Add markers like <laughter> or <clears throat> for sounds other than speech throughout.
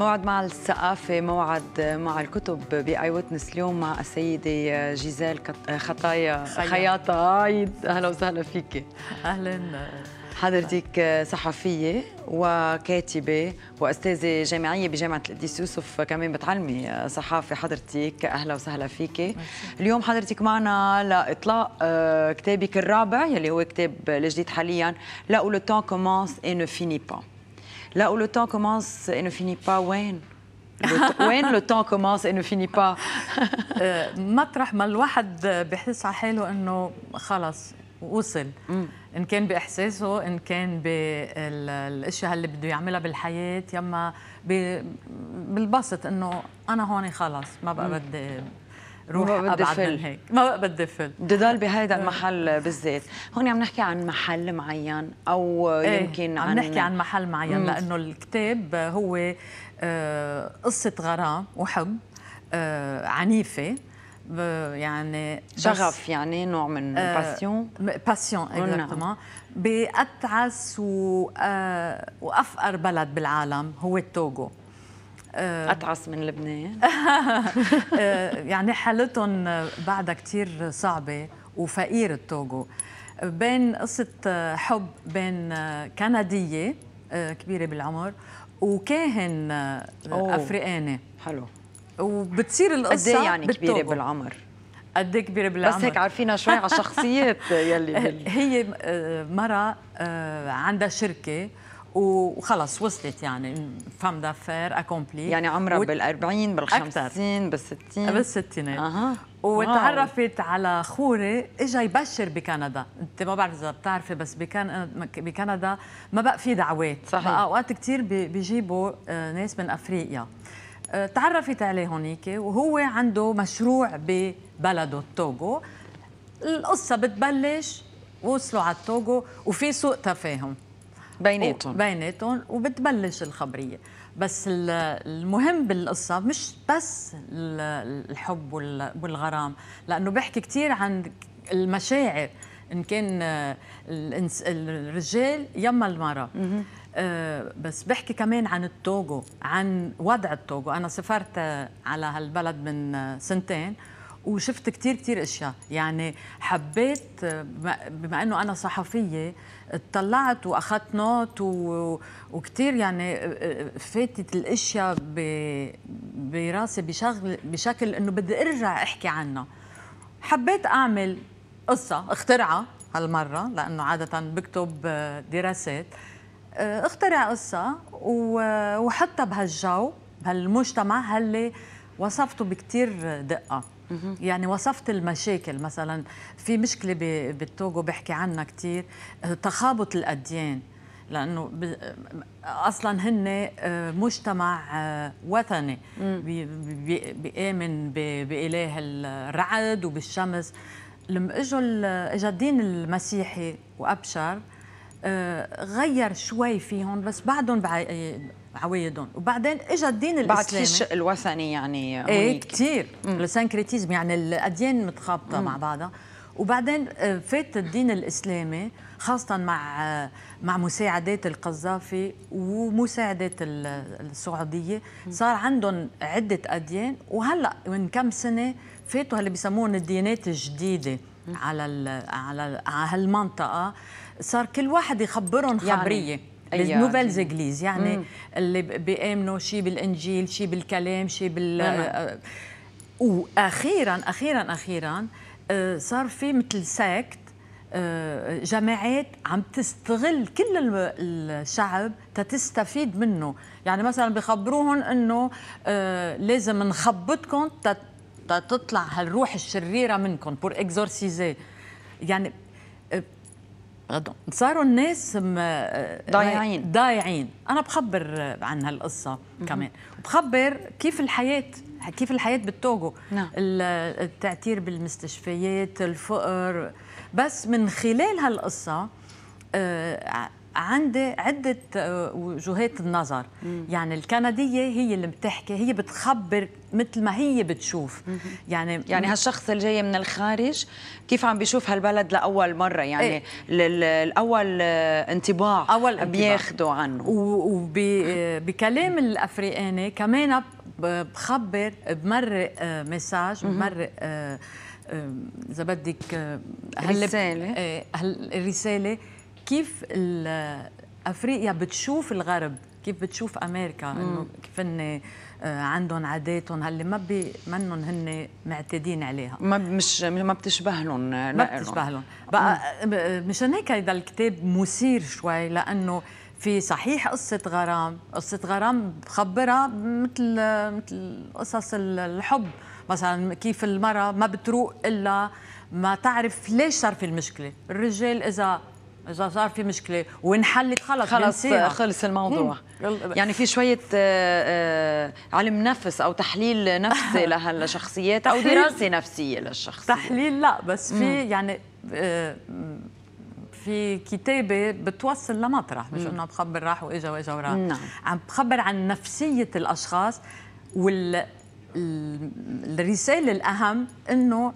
موعد مع الثقافة موعد مع الكتب بآي ويتنس اليوم مع السيدة جيزال خطايا خياطة عيد أهلا وسهلا فيك أهلا حضرتك صحفية وكاتبة وأستاذة جامعية بجامعة القديس يوسف كمان بتعلمي صحافة حضرتك أهلا وسهلا فيك اليوم حضرتك معنا لإطلاق آه، كتابك الرابع يلي هو كتاب الجديد حاليا لا لو لو تون كومونس اي نو فيني با là où le temps commence et ne finit pas وين وين لو تون كومونس انه فيني با مطرح ما الواحد بحس على حاله انه خلص وصل ان كان باحساسه ان كان بالاشياء اللي بده يعملها بالحياه يما بالبسط انه انا هون خلص ما بقى بدي روح ابعد من هيك ما بقى بدفل ضل بهيدا آه. المحل بالذات هون عم نحكي عن محل معين او ايه يمكن عن عم نحكي عن محل معين مم. لانه الكتاب هو آه، قصه غرام وحب آه، عنيفه يعني شغف يعني نوع من باسيون باسيون اكزاكتومون باتعس وافقر بلد بالعالم هو التوغو آه، أتعس من لبنان <laughs> آه، يعني حالتهم بعدها كتير صعبة وفقير التوغو بين قصة حب بين كندية آه، كبيرة بالعمر وكاهن أفريقاني حلو وبتصير القصة قد إيه يعني بالتوغو. كبيرة بالعمر قد إيه كبيره بالعمر بس هيك عارفينها شوي على الشخصيات <laughs> يلي هي مرة عندها شركه وخلص وصلت يعني فام دافير اكومبلي يعني عمرها و... بال40 بال50 بال60 بالستينات اها وتعرفت على خوري اجى يبشر بكندا انت ما بعرف اذا بتعرفي بس بكندا بكندا ما بقى في دعوات صحيح اوقات كثير بيجيبوا آه، ناس من افريقيا آه، تعرفت عليه هونيك وهو عنده مشروع ببلده التوغو القصه بتبلش وصلوا على التوغو وفي سوء تفاهم بيناتهم بيناتهم وبتبلش الخبريه بس المهم بالقصه مش بس الحب والغرام لانه بيحكي كثير عن المشاعر ان كان الرجال يما المراه آه، بس بحكي كمان عن التوغو عن وضع التوغو انا سافرت على هالبلد من سنتين وشفت كثير كثير اشياء يعني حبيت بما انه انا صحفيه اطلعت واخذت نوت و... وكثير يعني فاتت الاشياء ب... براسي بشغل بشكل انه بدي ارجع احكي عنها حبيت اعمل قصه اخترعها هالمره لانه عاده بكتب آه، دراسات آه، اخترع قصه و... وحطها بهالجو بهالمجتمع هاللي وصفته بكثير دقه يعني وصفت المشاكل مثلا في مشكله بالتوغو بحكي عنها كثير تخابط الاديان لانه اصلا هن آه، مجتمع آه، وثني بيامن باله الرعد وبالشمس لما اجوا اجى الدين المسيحي وابشر آه، غير شوي فيهم بس بعدهم عوايدهم وبعدين اجى الدين الاسلامي بعد في الوثني يعني ايه كثير السانكريتيزم يعني الاديان متخابطه مع بعضها وبعدين آه، فات الدين الاسلامي خاصه مع آه، مع مساعدات القذافي ومساعدات السعوديه صار عندهم عده اديان وهلا من كم سنه فاتوا اللي بيسموهم الديانات الجديده على على هالمنطقه صار كل واحد يخبرهم يعني خبريه يعني لي نوفيلز اغليز يعني مم. اللي بيامنوا شيء بالانجيل شيء بالكلام شيء بال آه واخيرا اخيرا اخيرا آه صار في مثل ساكت جماعات عم تستغل كل الشعب تتستفيد منه يعني مثلا بخبروهم انه لازم نخبطكم تطلع هالروح الشريره منكم بور اكزورسيزي يعني صاروا الناس ضايعين ضايعين انا بخبر عن هالقصه كمان وبخبر كيف الحياه كيف الحياه بالتوغو نعم. التعتير بالمستشفيات الفقر بس من خلال هالقصه آه، عندي عدة آه، وجهات النظر مم. يعني الكندية هي اللي بتحكي هي بتخبر مثل ما هي بتشوف مم. يعني يعني هالشخص اللي جاي من الخارج كيف عم بيشوف هالبلد لأول مرة يعني ايه؟ الأول آه، انطباع أول بياخده عنه وبكلام آه، الأفريقاني كمان بخبر بمرق مساج بمرق اذا بدك هل رساله إيه، هل الرساله كيف افريقيا بتشوف الغرب كيف بتشوف امريكا انه كيف هن آه، عندهم عاداتهم هاللي ما بي منهم هن معتادين عليها ما مش ما بتشبههم آه، ما بتشبهلهم بقى مشان هيك هذا الكتاب مثير شوي لانه في صحيح قصة غرام قصة غرام بخبرها مثل مثل قصص الحب مثلا كيف المرأة ما بتروق إلا ما تعرف ليش صار في المشكلة الرجال إذا اذا صار في مشكله وانحلت خلص خلص خلص الموضوع مم. يعني في شويه آه، آه، علم نفس او تحليل نفسي <laughs> لهالشخصيات او دراسه نفسيه للشخص تحليل لا بس في يعني آه، في كتابة بتوصل لمطرح مش انه بخبر راح واجا واجا وراح نعم. عم بخبر عن نفسية الاشخاص وال الرسالة الأهم إنه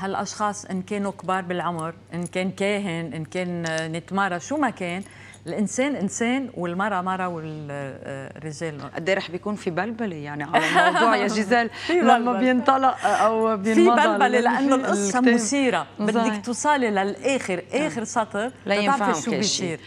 هالاشخاص ان كانوا كبار بالعمر ان كان كاهن ان كان آه، نتمارا شو ما كان الانسان انسان والمراه مراه والرجال قد إيه رح بيكون في بلبله يعني على الموضوع يا <laughs> جيزال لما بينطلق آه، او بينمضى في بلبله لانه القصه مثيره بدك توصلي للاخر اخر سطر لتعرفي شو بيصير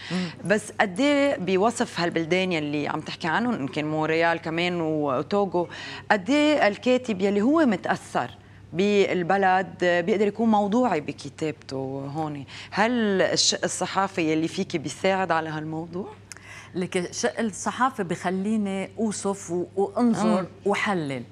بس قد إيه بوصف هالبلدان يلي عم تحكي عنهم ان كان مونريال كمان وتوغو قد إيه الكاتب يلي هو متاثر بالبلد بيقدر يكون موضوعي بكتابته هون هل الشق الصحافي يلي فيك بيساعد على هالموضوع؟ لك الشق الصحافي بخليني اوصف وانظر آه. وحلل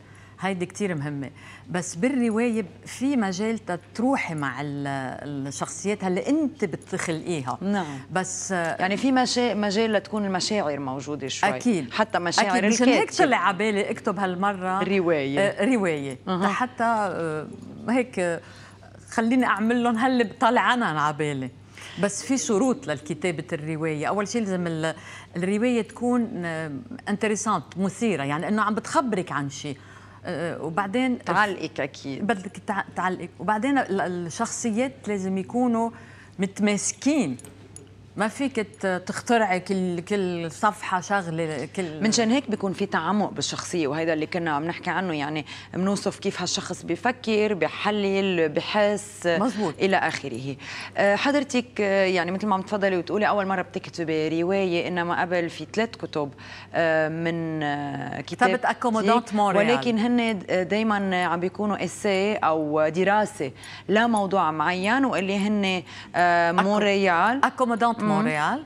هيدي كتير مهمة بس بالرواية في مجال تروحي مع الشخصيات هلا أنت بتخلقيها نعم بس يعني في مجال مجال لتكون المشاعر موجودة شوي أكيد حتى مشاعر أكيد مشان هيك طلع على بالي أكتب هالمرة رواية آه رواية أه. حتى آه هيك آه، خليني أعمل لهم هاللي بطلع أنا على بالي بس في شروط للكتابة الرواية أول شيء لازم الرواية تكون آه، انتريسانت مثيرة يعني أنه عم بتخبرك عن شيء آه، وبعدين تعلقك اكيد بدك تعلقك وبعدين الشخصيات لازم يكونوا متماسكين ما فيك تخترعي كل كل صفحه شغله كل منشان هيك بيكون في تعمق بالشخصيه وهذا اللي كنا عم نحكي عنه يعني بنوصف كيف هالشخص بيفكر بحلل بحس مزبوط. الى اخره آه، حضرتك آه، يعني مثل ما عم تفضلي وتقولي اول مره بتكتبي روايه انما قبل في ثلاث كتب آه، من كتاب كتابه موري ولكن هن دائما عم بيكونوا اسي او دراسه لا موضوع معين واللي هن موريال اكومودونت مونريال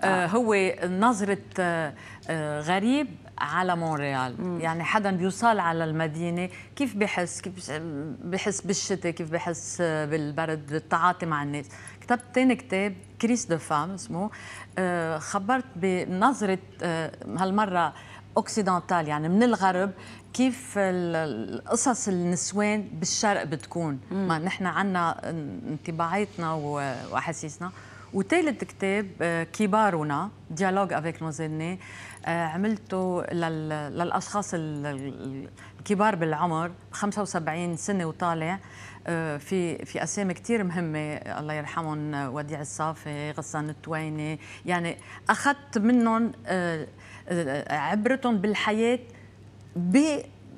آه،, آه. هو نظرة آه، آه، غريب على مونريال مم. يعني حدا بيوصل على المدينه كيف بحس كيف بحس بالشتاء كيف بحس بالبرد بالتعاطي مع الناس كتبت ثاني كتاب كريس دو فام اسمه آه خبرت بنظره آه هالمره اوكسيدنتال يعني من الغرب كيف القصص النسوان بالشرق بتكون مم. ما نحن عنا انطباعاتنا واحاسيسنا وثالث كتاب آه، كبارنا ديالوج افيك نوزني آه، عملته للاشخاص الكبار بالعمر 75 سنه وطالع آه، في في اسامي كثير مهمه الله يرحمهم وديع الصافي غسان التويني يعني اخذت منهم عبرتهم بالحياه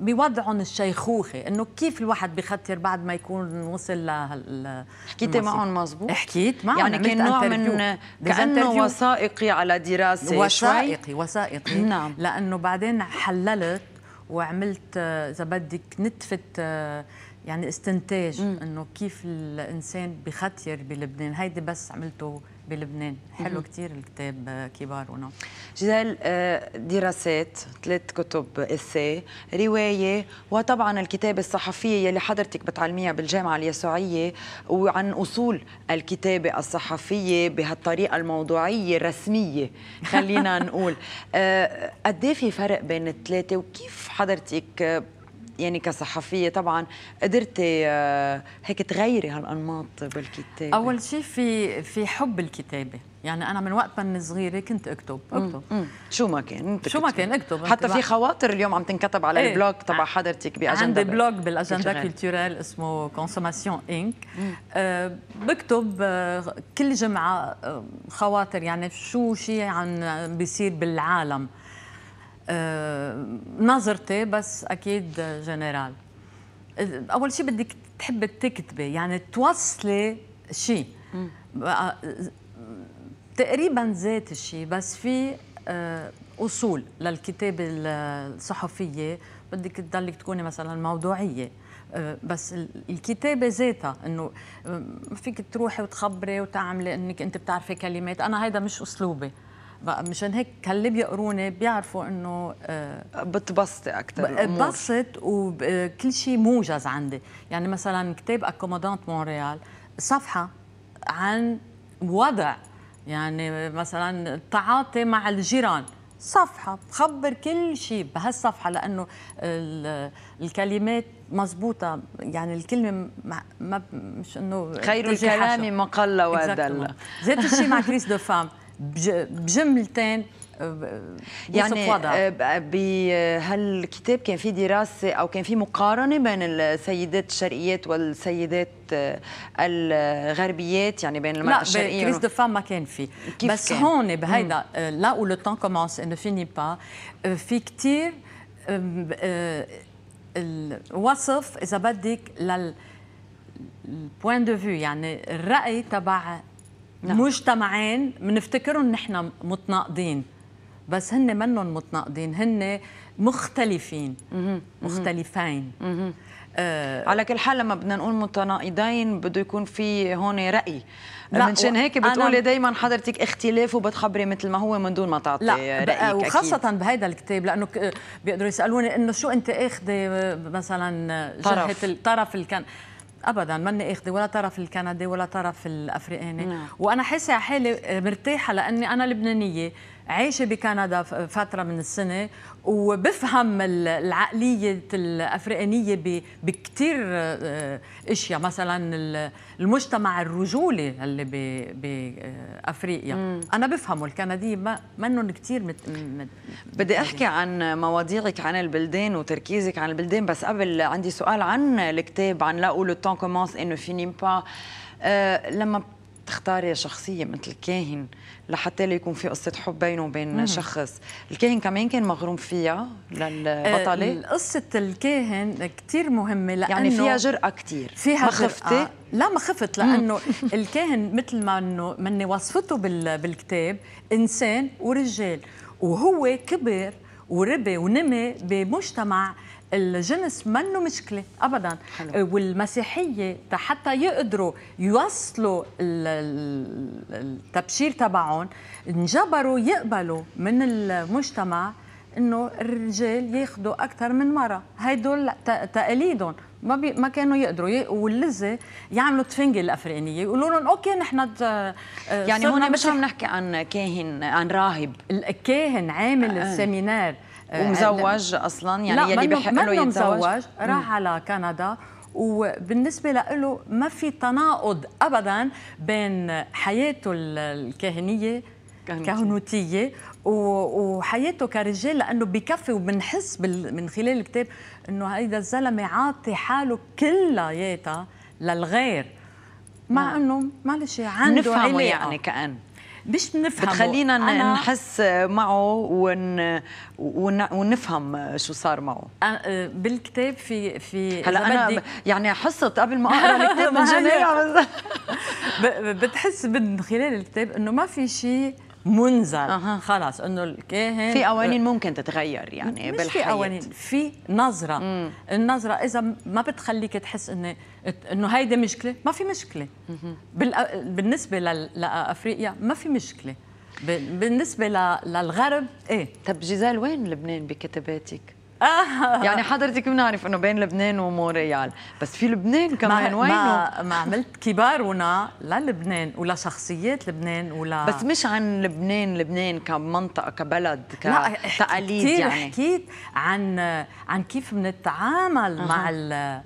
بوضعهم الشيخوخه انه كيف الواحد بخطر بعد ما يكون وصل لهال حكيتي معهم مزبوط حكيت معهم يعني كان نوع من كانه وثائقي على دراسه وثائقي وثائقي نعم لانه بعدين حللت وعملت آه، اذا بدك نتفت آه، يعني استنتاج انه كيف الانسان بخطر بلبنان هيدي بس عملته بلبنان حلو كثير الكتاب آه، كبار ونو جدال آه، دراسات ثلاث كتب إسي رواية وطبعا الكتابة الصحفية يلي حضرتك بتعلميها بالجامعة اليسوعية وعن أصول الكتابة الصحفية بهالطريقة الموضوعية الرسمية خلينا <laughs> نقول آه، قد إيه في فرق بين الثلاثة وكيف حضرتك يعني كصحفيه طبعا قدرتي آه، هيك تغيري هالانماط بالكتابه اول شيء في في حب الكتابه يعني انا من وقت من صغيره كنت اكتب اكتب مم. مم. شو ما كان شو ما كان اكتب حتى في خواطر اليوم عم تنكتب على ايه. البلوج تبع حضرتك باجنده عندي بلوج بالاجنده كولتورال اسمه كونسوماسيون انك أه بكتب آه، كل جمعه آه، خواطر يعني شو شيء عن بيصير بالعالم آه، نظرتي بس اكيد جنرال آه، اول شيء بدك تحبي تكتبي يعني توصلي شيء آه، تقريبا ذات الشيء بس في اصول للكتابه الصحفيه بدك تضلك تكوني مثلا موضوعيه بس الكتابه ذاتها انه فيك تروحي وتخبري وتعملي انك انت بتعرفي كلمات انا هيدا مش اسلوبي بقى مشان هيك هاللي بيقروني بيعرفوا انه بتبسطي آه، اكثر بتبسط وكل شيء موجز عندي يعني مثلا كتاب اكومودانت مونريال صفحه عن وضع يعني مثلا التعاطي مع الجيران صفحة بخبر كل شيء بهالصفحة لأنه الكلمات مزبوطة يعني الكلمة ما مش إنه خير الكلام مقلة ودل ذات الشيء مع <laughs> كريس دوفام بجملتين آه، يعني آه، بهالكتاب كان في دراسة أو كان في مقارنة بين السيدات الشرقيات والسيدات آه، الغربيات يعني بين المرأة الشرقية لا كريس دو فام ما كان في بس كان؟ هون بهيدا لا او لو تان كومونس انه فيني با في كثير الوصف اذا بدك لل البوان دو فيو يعني الراي تبع نعم. مجتمعين بنفتكرهم نحن متناقضين بس هن منهم متناقضين هن مختلفين مم. مختلفين مم. آه على كل حال لما بدنا نقول متناقضين بده يكون في هون راي منشان هيك بتقولي دائما حضرتك اختلاف وبتخبري مثل ما هو من دون ما تعطي لا رايك وخاصه أكيد. بهيدا الكتاب لانه بيقدروا يسالوني انه شو انت اخذه مثلا جهه الطرف الكن ابدا ماني اخذه ولا طرف الكندي ولا طرف الافريقاني نعم. وانا حاسه حالي مرتاحه لاني انا لبنانيه عايشه بكندا فتره من السنه وبفهم العقليه الافريقانيه بكثير آه، اشياء مثلا المجتمع الرجولي اللي بافريقيا مم. انا بفهمه الكندي ما منهم كثير مت... مت... بدي احكي عن مواضيعك عن البلدان وتركيزك عن البلدان بس قبل عندي سؤال عن الكتاب عن لا لو تون كومونس انه فيني با أه لما تختاري شخصيه مثل الكاهن لحتى يكون في قصه حب بينه وبين شخص الكاهن كمان كان مغروم فيها للبطله آه قصه الكاهن كثير مهمه لانه يعني فيها جرأه كثير فيها ما خفتي آه. لا ما خفت لانه الكاهن مثل ما انه مني وصفته بالكتاب انسان ورجال وهو كبر وربي ونمي بمجتمع الجنس منه مشكله ابدا حلو. أه، والمسيحيه حتى يقدروا يوصلوا التبشير تبعهم انجبروا يقبلوا من المجتمع انه الرجال ياخذوا اكثر من مره هدول تقاليدهم ما بي ما كانوا يقدروا واللزه يعملوا تفنج الافريقيه يقولوا لهم اوكي نحن أه، يعني هون مش عم نحكي عن كاهن عن راهب الكاهن عامل آه. آه. السيمينار آه، ومزوج اصلا يعني يلي بحق له يتزوج راح على كندا وبالنسبة له ما في تناقض أبدا بين حياته الكاهنية كهنوتية وحياته كرجال لأنه بكفي وبنحس من خلال الكتاب أنه هيدا الزلمة عاطي حاله كلياتها للغير مع نعم. أنه معلش عنده نفهمه يعني كأن مش بنفهم بتخلينا أنا نحس معه ون... ون... ونفهم شو صار معه بالكتاب في في هلا انا بدي... يعني حصت قبل ما اقرا الكتاب من <laughs> جنيه <laughs> بتحس من خلال الكتاب انه ما في شيء منزل أه. خلص انه الكاهن في قوانين أه، ممكن تتغير يعني مش بالحياه في قوانين في نظره مم. النظره اذا ما بتخليك تحس انه انه هيدي مشكله ما في مشكله مم. بالنسبه لافريقيا ما في مشكله بالنسبه للغرب ايه طب جزال وين لبنان بكتاباتك آه. يعني حضرتك بنعرف انه بين لبنان ومونريال بس في لبنان كمان وينه ما, ما عملت كبارنا للبنان ولشخصيات لبنان ولا بس مش عن لبنان لبنان كمنطقه كبلد كتقاليد يعني حكيت عن عن كيف بنتعامل مع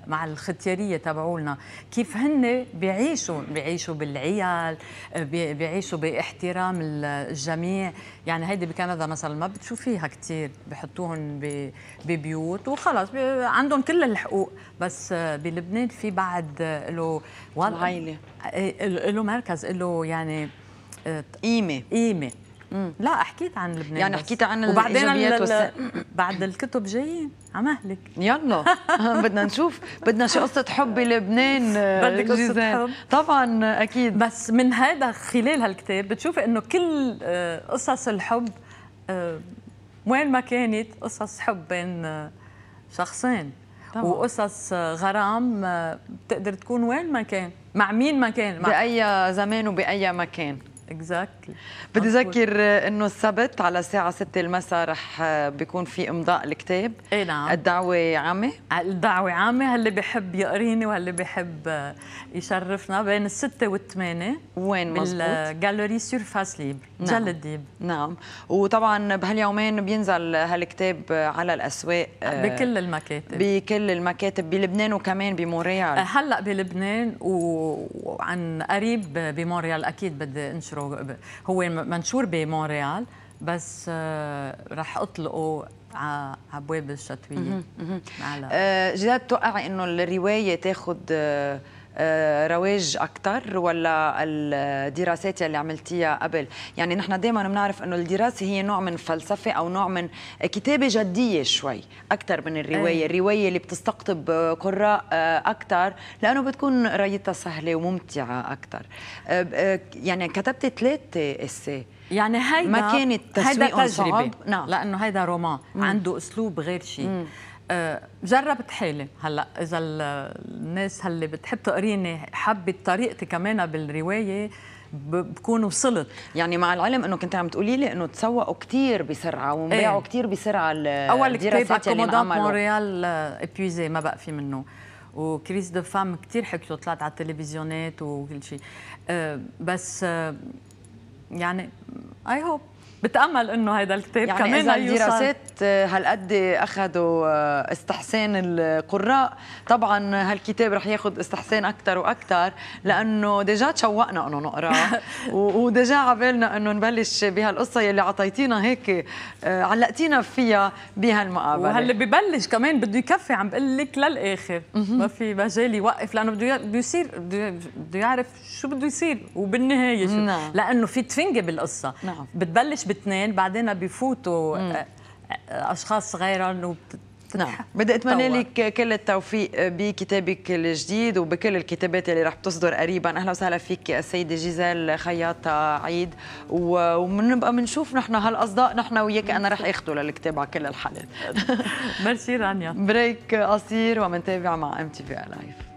مع الختياريه تبعولنا كيف هن بيعيشوا بيعيشوا بالعيال بيعيشوا باحترام الجميع يعني هيدي بكندا مثلا ما بتشوفيها كثير بحطوهم ب ببيوت وخلص عندهم كل الحقوق بس آه، بلبنان في بعد آه، له معاينه آه، له مركز له يعني قيمه قيمه لا حكيت عن لبنان يعني حكيت عن وبعدين <clears throat> بعد الكتب جايين على مهلك يلا بدنا نشوف بدنا شي قصه حب بلبنان <laughs> بدك قصه حب طبعا اكيد بس من هذا خلال هالكتاب بتشوفي انه كل قصص الحب وين ما كانت قصص حب بين شخصين طبعا. وقصص غرام آه، بتقدر تكون وين ما كان مع مين ما كان مع بأي زمان وبأي مكان اكزاكتلي exactly. بدي اذكر انه السبت على الساعه 6 المساء رح بيكون في امضاء الكتاب اي نعم الدعوه عامه الدعوه عامه هاللي بحب يقريني وهاللي بحب يشرفنا بين الستة والثمانية وين مظبوط؟ بالجاليري سيرفاس ليب نعم. الديب نعم وطبعا بهاليومين بينزل هالكتاب على الاسواق آه، بكل المكاتب بكل المكاتب بلبنان وكمان بموريال هلا بلبنان وعن قريب بموريال اكيد بدي انشر انشره هو منشور بمونريال بس آه، رح اطلقه على ابواب الشتويه آه، جداد توقعي انه الروايه تاخذ آه، آه، رواج اكثر ولا الدراسات يلي عملتيها قبل يعني نحن دائما بنعرف انه الدراسه هي نوع من فلسفه او نوع من كتابه جديه شوي اكثر من الروايه إيه. الروايه اللي بتستقطب قراء آه، اكثر لانه بتكون رايتها سهله وممتعه اكثر آه، يعني كتبتي ثلاثه اسي يعني هيدا ما كانت تسويق صعب نعم لانه هيدا رومان عنده اسلوب غير شيء آه، جربت حالي هلا اذا الناس اللي بتحب تقريني حبت طريقتي كمان بالروايه بكون وصلت يعني مع العلم انه كنت عم تقولي لي انه تسوقوا كثير بسرعه ومبيعوا ايه. كثير بسرعه اول كتاب اكومودان مونريال آه، ابيوزي ما بقى في منه وكريس دو فام كثير حكيته طلعت على التلفزيونات وكل شيء آه، بس يعني اي هوب بتامل انه هيدا الكتاب يعني كمان اذا الدراسات آه، هالقد اخذوا آه، استحسان القراء طبعا هالكتاب رح ياخذ استحسان اكثر واكثر لانه ديجا تشوقنا انه نقراه <laughs> وديجا عبالنا انه نبلش بهالقصه يلي عطيتينا هيك آه، علقتينا فيها بهالمقابله وهاللي ببلش كمان بده يكفي عم بقول لك للاخر ما في مجال يوقف لانه بده بده يصير بده يعرف شو بده يصير وبالنهايه شو نعم. لانه في تفنجه بالقصه نعم. بتبلش باثنين بعدين بفوتوا آه، آه، اشخاص غيرهم وبت... نعم بدي اتمنى لك كل التوفيق بكتابك الجديد وبكل الكتابات اللي رح تصدر قريبا اهلا وسهلا فيك السيده جيزال خياط عيد وبنبقى بنشوف نحن هالاصداء نحن وياك انا رح اخده للكتاب على كل الحالات <laughs> ميرسي رانيا بريك قصير ومنتابع مع ام تي في لايف